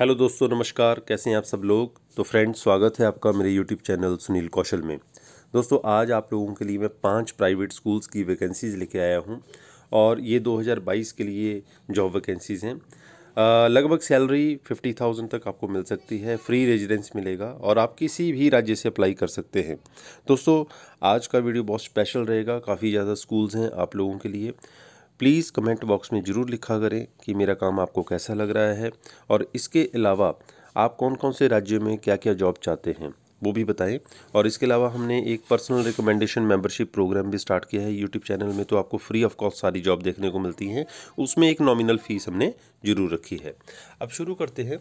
hello दोस्तों नमस्कार कैसे हैं आप सब लोग तो फ्रेंड स्वागत है आपका मेरे यूट्यूब चैनल सुनील कौशल में दोस्तों आज आप लोगों के लिए मैं पांच प्राइवेट स्कूल्स की वैकेंसीज़ लेके आया हूं और ये 2022 के लिए जॉब वैकेंसीज़ हैं लगभग सैलरी फिफ्टी थाउजेंड तक आपको मिल सकती है फ्री रेजिडेंस मिलेगा और आप किसी भी राज्य से अप्लाई कर सकते हैं दोस्तों आज का वीडियो बहुत स्पेशल रहेगा काफ़ी ज़्यादा स्कूल्स हैं आप लोगों के लिए प्लीज़ कमेंट बॉक्स में ज़रूर लिखा करें कि मेरा काम आपको कैसा लग रहा है और इसके अलावा आप कौन कौन से राज्यों में क्या क्या जॉब चाहते हैं वो भी बताएं और इसके अलावा हमने एक पर्सनल रिकमेंडेशन मेंबरशिप प्रोग्राम भी स्टार्ट किया है यूट्यूब चैनल में तो आपको फ्री ऑफ कॉस्ट सारी जॉब देखने को मिलती हैं उसमें एक नॉमिनल फ़ीस हमने ज़रूर रखी है अब शुरू करते हैं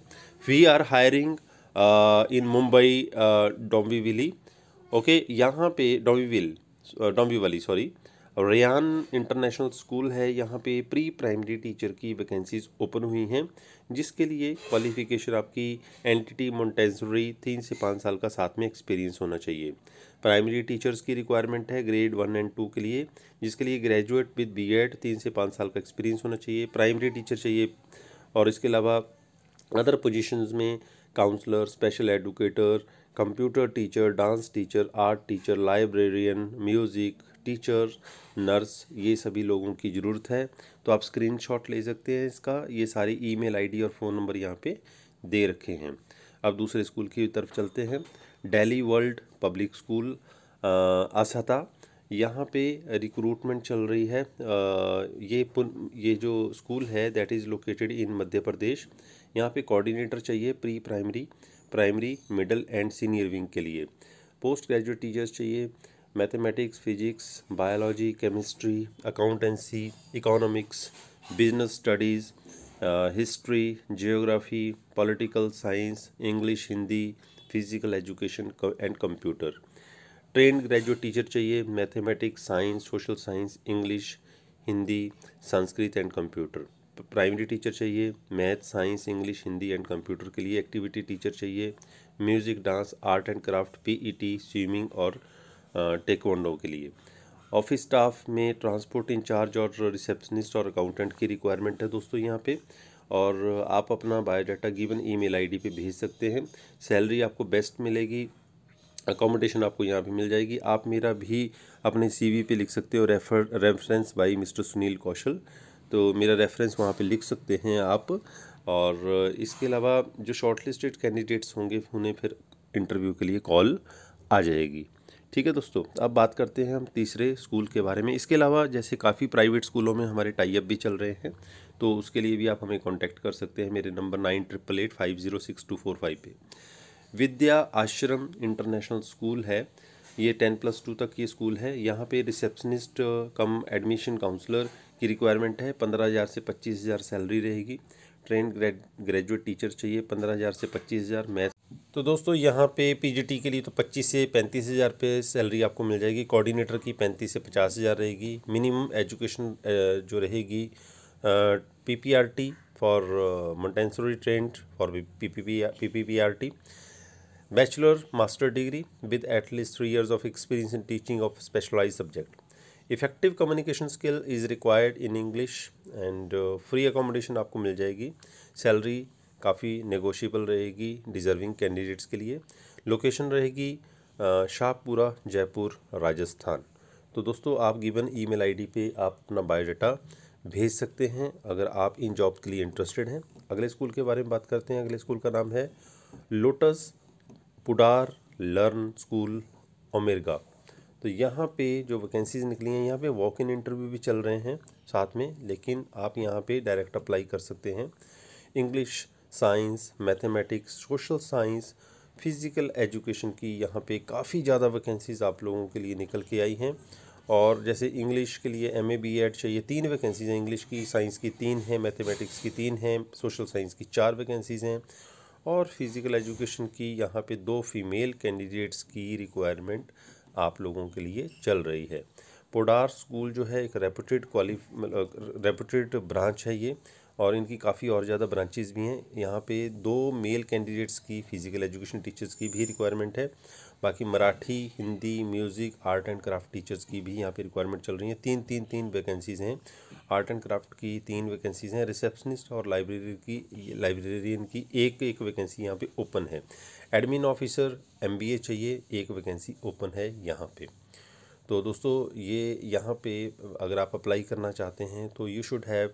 we are hiring in Mumbai Dombivli okay यहाँ पे Dombivli Dombivli sorry Ryan international school है यहाँ पे प्री प्राइमरी टीचर की वैकेंसीज ओपन हुई हैं जिसके लिए क्वालिफिकेशन आपकी एंटिटी मोन्टेजरी तीन से पाँच साल का साथ में एक्सपीरियंस होना चाहिए प्राइमरी टीचर्स की रिक्वायरमेंट है ग्रेड वन एंड टू के लिए जिसके लिए ग्रेजुएट विद बी एड तीन से पाँच साल का एक्सपीरियंस होना चाहिए प्राइमरी टीचर चाहिए और इसके अलावा अदर पोजिशन में counsellor special educator computer teacher dance teacher art teacher librarian music teacher nurse ये सभी लोगों की ज़रूरत है तो आप स्क्रीनशॉट ले सकते हैं इसका ये सारी ईमेल आईडी और फ़ोन नंबर यहाँ पे दे रखे हैं अब दूसरे स्कूल की तरफ चलते हैं डेली वर्ल्ड पब्लिक स्कूल असहता यहाँ पे रिक्रूटमेंट चल रही है आ, ये पुन ये जो स्कूल है that is located in Madhya Pradesh यहाँ पे कोऑर्डिनेटर चाहिए pre primary primary middle and senior wing के लिए पोस्ट ग्रेजुएट टीचर्स चाहिए mathematics physics biology chemistry accountancy economics business studies history geography political science English Hindi physical education and computer train graduate teacher चाहिए mathematics science social science English Hindi Sanskrit and computer primary teacher चाहिए math science English Hindi and computer के लिए activity teacher चाहिए music dance art and craft PET swimming और taekwondo के लिए office staff में transport incharge और रिसेप्शनिस्ट और अकाउंटेंट की रिक्वायरमेंट है दोस्तों यहाँ पे और आप अपना बायोडाटा गिवन ईमेल आईडी पे भेज सकते हैं सैलरी आपको बेस्ट मिलेगी अकोमोडेशन आपको यहाँ पे मिल जाएगी आप मेरा भी अपने सीवी पे लिख सकते हो refer reference by mister Sunil Kaushal तो मेरा रेफरेंस वहाँ पर लिख सकते हैं आप और इसके अलावा जो शॉर्ट लिस्टेड कैंडिडेट्स होंगे उन्हें फिर इंटरव्यू के लिए कॉल आ जाएगी ठीक है दोस्तों अब बात करते हैं हम तीसरे स्कूल के बारे में इसके अलावा जैसे काफ़ी प्राइवेट स्कूलों में हमारे टाइप भी चल रहे हैं तो उसके लिए भी आप हमें कॉन्टैक्ट कर सकते हैं मेरे number nine triple eight five zero six two four five पे विद्या आश्रम इंटरनेशनल स्कूल है ये टेन प्लस टू तक ये स्कूल है यहाँ पे रिसेप्शनिस्ट कम एडमिशन काउंसलर की रिक्वायरमेंट है पंद्रह हज़ार से पच्चीस हज़ार सैलरी रहेगी ट्रेन ग्रेजुएट टीचर चाहिए पंद्रह हज़ार से पच्चीस हज़ार मैथ तो दोस्तों यहाँ पे पीजीटी के लिए तो 25 से पैंतीस हज़ार पे सैलरी आपको मिल जाएगी कोऑर्डिनेटर की पैंतीस से पचास हज़ार रहेगी मिनिमम एजुकेशन जो रहेगी PPRT for Montessori trained for P P P bachelor master degree with at least three years of experience in teaching of specialise subject effective communication skill is required in English and free accommodation आपको मिल जाएगी salary काफ़ी negotiable रहेगी deserving candidates के लिए location रहेगी शाहपुरा जयपुर राजस्थान तो दोस्तों आप गिवन ईमेल आईडी पे आप अपना बायोडाटा भेज सकते हैं अगर आप इन जॉब के लिए इंटरेस्टेड हैं अगले स्कूल के बारे में बात करते हैं अगले स्कूल का नाम है Lotus Podar learn school Omerga तो यहाँ पे जो वैकेंसीज निकली हैं यहाँ पे वॉक इन इंटरव्यू भी चल रहे हैं साथ में लेकिन आप यहाँ पे डायरेक्ट अप्लाई कर सकते हैं English science mathematics social science physical education की यहाँ पे काफ़ी ज़्यादा वैकेंसीज़ आप लोगों के लिए निकल के आई हैं और जैसे इंग्लिश के लिए एम ए बी एड चाहिए तीन वैकेंसीज़ हैं इंग्लिश की साइंस की तीन हैं मैथमेटिक्स की तीन हैं सोशल साइंस की चार वैकेंसीज़ हैं और फिज़िकल एजुकेशन की यहाँ पे दो फीमेल कैंडिडेट्स की रिक्वायरमेंट आप लोगों के लिए चल रही है पोडार स्कूल जो है एक रेपूटेड क्वालिफ मतलब रेपूटेड ब्रांच है ये और इनकी काफ़ी और ज़्यादा ब्रांचेज़ भी हैं यहाँ पे दो मेल कैंडिडेट्स की फ़िज़िकल एजुकेशन टीचर्स की भी रिक्वायरमेंट है बाकी Marathi Hindi music art and craft teachers की भी यहाँ पे रिक्वायरमेंट चल रही है तीन तीन तीन वैकेंसीज़ हैं आर्ट एंड क्राफ्ट की तीन वैकेंसीज़ हैं रिसेप्शनिस्ट और लाइब्रेरी की लाइब्रेरियन की एक एक वैकेंसी यहाँ पर ओपन है एडमिन ऑफिसर एम चाहिए एक वैकेंसी ओपन है यहाँ पर तो दोस्तों ये यहाँ पे अगर आप अप्लाई करना चाहते हैं तो you should have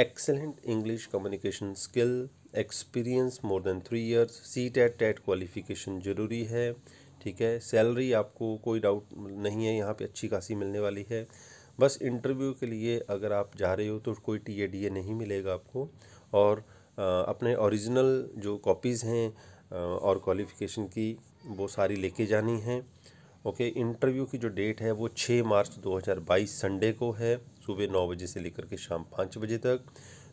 excellent English communication skill experience more than three CTET TET qualification ज़रूरी है ठीक है सैलरी आपको कोई डाउट नहीं है यहाँ पे अच्छी खासी मिलने वाली है बस इंटरव्यू के लिए अगर आप जा रहे हो तो कोई टी ए डी ए नहीं मिलेगा आपको और आ, अपने ओरिजिनल जो कॉपीज़ हैं आ, और क्वालिफ़िकेशन की वो सारी लेके जानी है ओके इंटरव्यू की जो डेट है वो छः मार्च बाईस संडे को है सुबह नौ बजे से लेकर के शाम पाँच बजे तक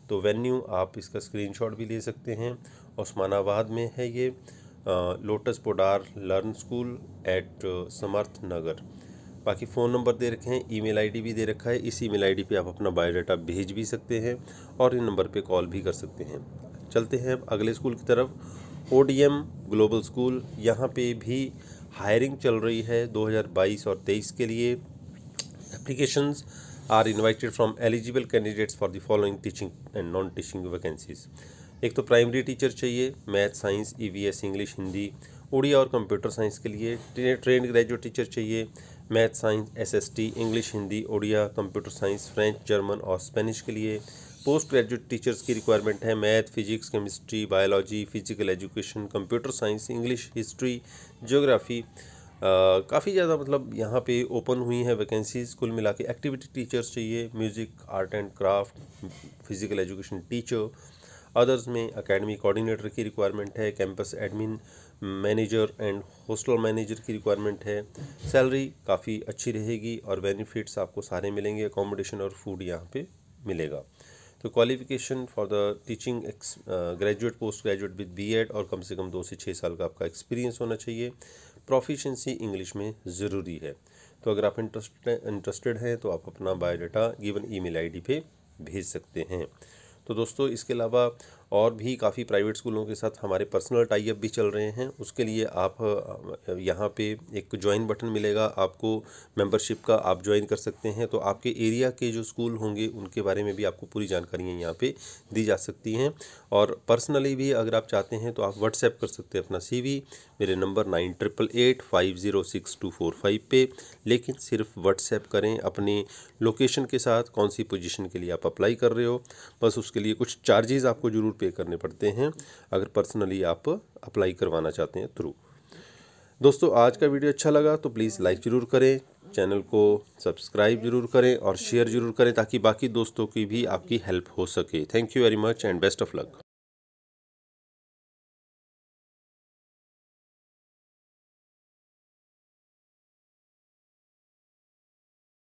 तो वेन्यू आप इसका स्क्रीनशॉट भी ले सकते हैं ओस्मानाबाद में है ये Lotus Podar learn school at Samarth Nagar बाकी फ़ोन नंबर दे रखे हैं ईमेल आईडी भी दे रखा है इस ईमेल आईडी पे आप अपना बायोडाटा भेज भी सकते हैं और इन नंबर पे कॉल भी कर सकते हैं चलते हैं अब अगले स्कूल की तरफ ओ ग्लोबल स्कूल यहाँ पे भी हायरिंग चल रही है 2022 और 23 के लिए applications are invited from eligible candidates for the following teaching and non teaching vacancies एक तो प्राइमरी टीचर चाहिए मैथ साइंस ई इंग्लिश हिंदी उड़िया और कंप्यूटर साइंस के लिए ट्रेन ग्रेजुएट टीचर चाहिए math science SST English Hindi Odia computer science French German और Spanish के लिए पोस्ट ग्रेजुएट टीचर्स की रिक्वायरमेंट है math physics chemistry biology physical education computer science English history geography काफ़ी ज़्यादा मतलब यहाँ पे ओपन हुई हैं वैकेंसीज कुल मिला के एक्टिविटी टीचर्स चाहिए music art and craft physical education teacher others में अकेडमी कोऑर्डिनेटर की रिक्वायरमेंट है campus admin manager and hostel manager की रिक्वायरमेंट है सैलरी काफ़ी अच्छी रहेगी और बेनिफिट्स आपको सारे मिलेंगे अकोमोडेशन और फूड यहाँ पे मिलेगा तो qualification for the teaching graduate post graduate with BEd और कम से कम दो से छः साल का आपका एक्सपीरियंस होना चाहिए प्रोफिशेंसी इंग्लिश में ज़रूरी है तो अगर आप इंटरेस्ट इंटरेस्टेड हैं तो आप अपना बायोडाटा गिवन ईमेल आईडी पे भेज सकते हैं तो दोस्तों इसके अलावा और भी काफ़ी प्राइवेट स्कूलों के साथ हमारे पर्सनल टाइप भी चल रहे हैं उसके लिए आप यहाँ पे एक ज्वाइन बटन मिलेगा आपको मेंबरशिप का आप ज्वाइन कर सकते हैं तो आपके एरिया के जो स्कूल होंगे उनके बारे में भी आपको पूरी जानकारियाँ यहाँ पे दी जा सकती हैं और पर्सनली भी अगर आप चाहते हैं तो आप व्हाट्सएप कर सकते हैं अपना सी मेरे number nine triple eight five zero six two four five पे लेकिन सिर्फ व्हाट्सएप करें अपने लोकेशन के साथ कौन सी पोजीशन के लिए आप अप्लाई कर रहे हो बस उसके लिए कुछ चार्जेस आपको ज़रूर पे करने पड़ते हैं अगर पर्सनली आप अप्लाई करवाना चाहते हैं थ्रू दोस्तों आज का वीडियो अच्छा लगा तो प्लीज़ लाइक ज़रूर करें चैनल को सब्सक्राइब ज़रूर करें और शेयर ज़रूर करें ताकि बाकी दोस्तों की भी आपकी हेल्प हो सके thank you very much and best of luck